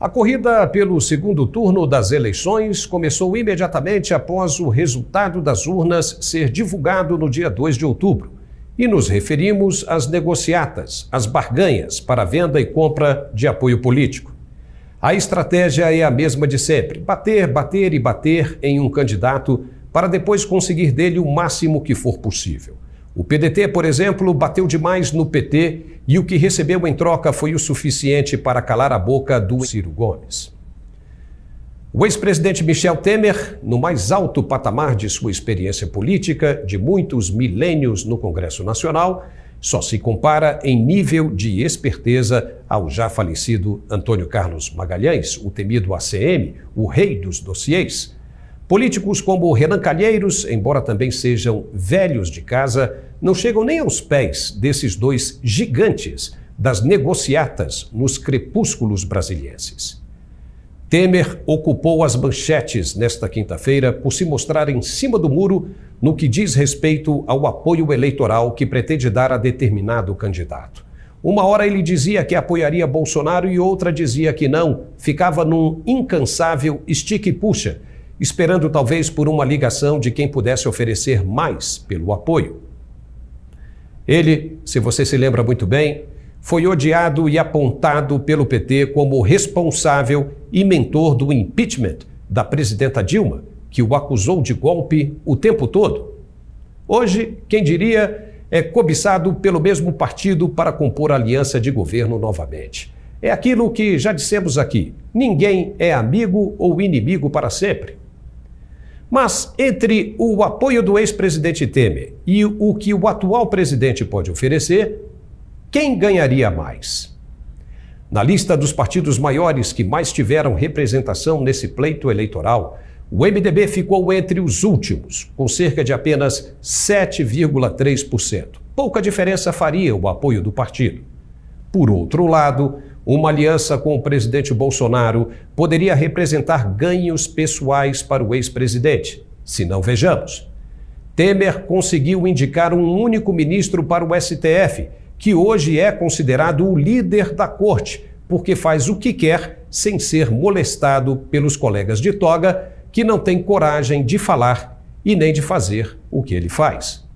A corrida pelo segundo turno das eleições começou imediatamente após o resultado das urnas ser divulgado no dia 2 de outubro. E nos referimos às negociatas, às barganhas para venda e compra de apoio político. A estratégia é a mesma de sempre: bater, bater e bater em um candidato para depois conseguir dele o máximo que for possível. O PDT, por exemplo, bateu demais no PT e o que recebeu em troca foi o suficiente para calar a boca do Ciro Gomes. O ex-presidente Michel Temer, no mais alto patamar de sua experiência política, de muitos milênios no Congresso Nacional, só se compara em nível de esperteza ao já falecido Antônio Carlos Magalhães, o temido ACM, o rei dos dossiês, Políticos como Renan Calheiros, embora também sejam velhos de casa, não chegam nem aos pés desses dois gigantes das negociatas nos crepúsculos brasileiros. Temer ocupou as manchetes nesta quinta-feira por se mostrar em cima do muro no que diz respeito ao apoio eleitoral que pretende dar a determinado candidato. Uma hora ele dizia que apoiaria Bolsonaro e outra dizia que não, ficava num incansável stick e puxa, esperando talvez por uma ligação de quem pudesse oferecer mais pelo apoio. Ele, se você se lembra muito bem, foi odiado e apontado pelo PT como responsável e mentor do impeachment da presidenta Dilma, que o acusou de golpe o tempo todo. Hoje, quem diria, é cobiçado pelo mesmo partido para compor aliança de governo novamente. É aquilo que já dissemos aqui: ninguém é amigo ou inimigo para sempre. Mas entre o apoio do ex-presidente Temer e o que o atual presidente pode oferecer, quem ganharia mais? Na lista dos partidos maiores que mais tiveram representação nesse pleito eleitoral, o MDB ficou entre os últimos, com cerca de apenas 7,3%. Pouca diferença faria o apoio do partido. Por outro lado, uma aliança com o presidente Bolsonaro poderia representar ganhos pessoais para o ex-presidente. Se não vejamos. Temer conseguiu indicar um único ministro para o STF, que hoje é considerado o líder da corte, porque faz o que quer sem ser molestado pelos colegas de toga, que não têm coragem de falar e nem de fazer o que ele faz.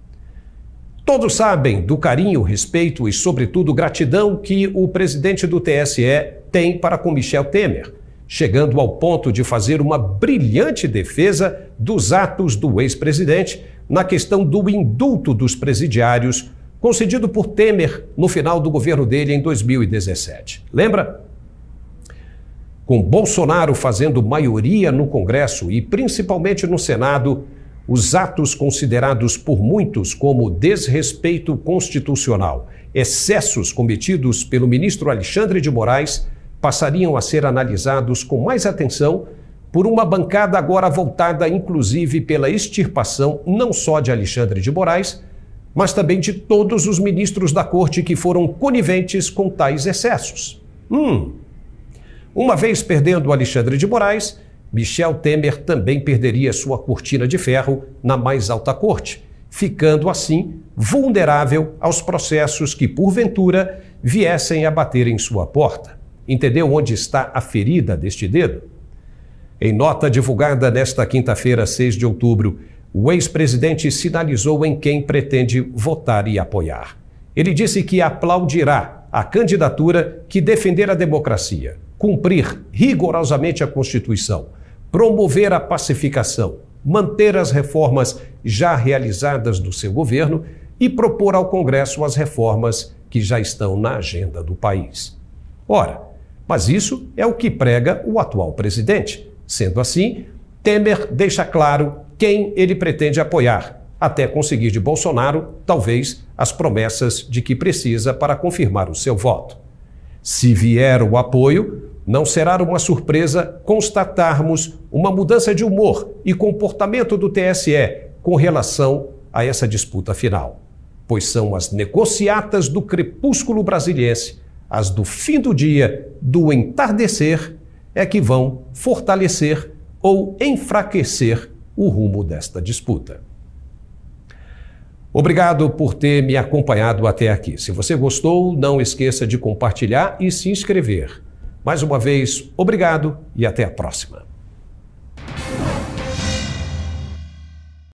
Todos sabem do carinho, respeito e, sobretudo, gratidão que o presidente do TSE tem para com Michel Temer, chegando ao ponto de fazer uma brilhante defesa dos atos do ex-presidente na questão do indulto dos presidiários concedido por Temer no final do governo dele em 2017. Lembra? Com Bolsonaro fazendo maioria no Congresso e principalmente no Senado, os atos considerados por muitos como desrespeito constitucional, excessos cometidos pelo ministro Alexandre de Moraes, passariam a ser analisados com mais atenção por uma bancada agora voltada inclusive pela extirpação não só de Alexandre de Moraes, mas também de todos os ministros da corte que foram coniventes com tais excessos. Hum. Uma vez perdendo Alexandre de Moraes, Michel Temer também perderia sua cortina de ferro na mais alta corte, ficando assim vulnerável aos processos que, porventura, viessem a bater em sua porta. Entendeu onde está a ferida deste dedo? Em nota divulgada nesta quinta-feira, 6 de outubro, o ex-presidente sinalizou em quem pretende votar e apoiar. Ele disse que aplaudirá a candidatura que defender a democracia, cumprir rigorosamente a Constituição, promover a pacificação, manter as reformas já realizadas do seu governo e propor ao Congresso as reformas que já estão na agenda do país. Ora, mas isso é o que prega o atual presidente. Sendo assim, Temer deixa claro quem ele pretende apoiar, até conseguir de Bolsonaro, talvez, as promessas de que precisa para confirmar o seu voto. Se vier o apoio, não será uma surpresa constatarmos uma mudança de humor e comportamento do TSE com relação a essa disputa final, pois são as negociatas do crepúsculo brasiliense, as do fim do dia, do entardecer, é que vão fortalecer ou enfraquecer o rumo desta disputa. Obrigado por ter me acompanhado até aqui. Se você gostou, não esqueça de compartilhar e se inscrever. Mais uma vez, obrigado e até a próxima.